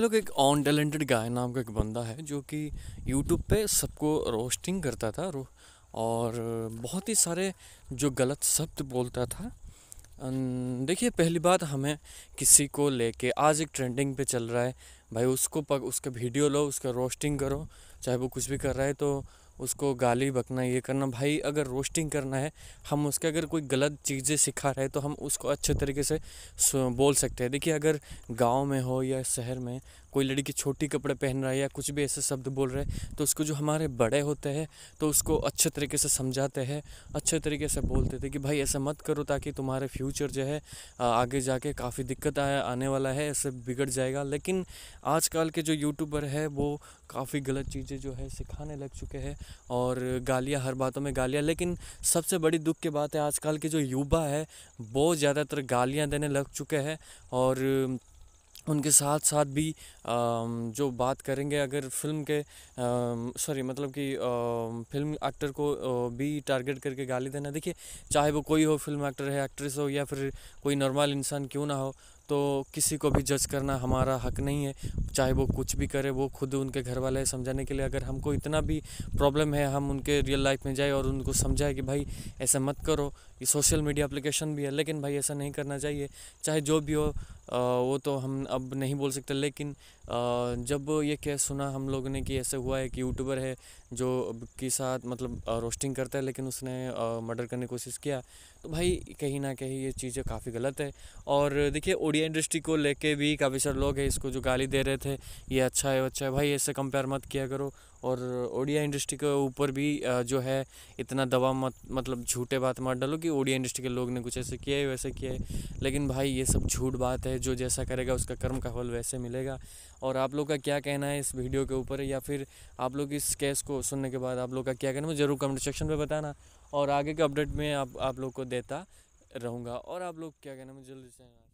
लोग एक on talented guy नाम का एक बंदा है जो कि यूट्यूब पे सबको रोस्टिंग करता था और बहुत ही सारे जो गलत शब्द बोलता था देखिए पहली बात हमें किसी को लेके आज एक ट्रेंडिंग पे चल रहा है भाई उसको पक उसका वीडियो लो उसका रोस्टिंग करो चाहे वो कुछ भी कर रहा है तो उसको गाली बकना ये करना भाई अगर रोस्टिंग करना है हम उसके अगर कोई गलत चीज़ें सिखा रहे हैं तो हम उसको अच्छे तरीके से बोल सकते हैं देखिए अगर गांव में हो या शहर में कोई लड़की छोटी कपड़े पहन रहा है या कुछ भी ऐसे शब्द बोल रहे हैं तो उसको जो हमारे बड़े होते हैं तो उसको अच्छे तरीके से समझाते हैं अच्छे तरीके से बोलते थे कि भाई ऐसा मत करो ताकि तुम्हारे फ्यूचर जो है आगे जाके काफ़ी दिक्कत आने वाला है ऐसे बिगड़ जाएगा लेकिन आजकल के जो यूट्यूबर है वो काफ़ी गलत चीज़ें जो है सिखाने लग चुके हैं और गालियाँ हर बातों में गालियाँ लेकिन सबसे बड़ी दुख की बात है आजकल के जो युवा है बहुत ज़्यादातर गालियाँ देने लग चुके हैं और उनके साथ साथ भी जो बात करेंगे अगर फिल्म के सॉरी मतलब कि फिल्म एक्टर को भी टारगेट करके गाली देना देखिए चाहे वो कोई हो फिल्म एक्टर है एक्ट्रेस हो या फिर कोई नॉर्मल इंसान क्यों ना हो तो किसी को भी जज करना हमारा हक नहीं है चाहे वो कुछ भी करे वो खुद उनके घर वाले समझाने के लिए अगर हमको इतना भी प्रॉब्लम है हम उनके रियल लाइफ में जाए और उनको समझाए कि भाई ऐसा मत करो ये सोशल मीडिया एप्लीकेशन भी है लेकिन भाई ऐसा नहीं करना चाहिए चाहे जो भी हो आ, वो तो हम अब नहीं बोल सकते लेकिन जब ये केस सुना हम लोगों ने कि ऐसे हुआ है कि यूट्यूबर है जो के साथ मतलब रोस्टिंग करता है लेकिन उसने मर्डर करने की कोशिश किया तो भाई कहीं ना कहीं ये चीज़ें काफ़ी गलत है और देखिए ओडिया इंडस्ट्री को लेके भी काफ़ी सारे लोग हैं इसको जो गाली दे रहे थे ये अच्छा है अच्छा है भाई ऐसे कंपेयर मत किया करो और ओडिया इंडस्ट्री के ऊपर भी जो है इतना दबाव मत मतलब झूठे बात मत डालो कि ओडिया इंडस्ट्री के लोग ने कुछ ऐसे किया है वैसे किया है लेकिन भाई ये सब झूठ बात है जो जैसा करेगा उसका कर्म का फल वैसे मिलेगा और आप लोग का क्या कहना है इस वीडियो के ऊपर या फिर आप लोग इस केस को सुनने के बाद आप लोग का क्या कहना है ज़रूर कमेंट सेक्शन में बताना और आगे के अपडेट में आप आप लोग को देता रहूँगा और आप लोग क्या कहना है जल्दी से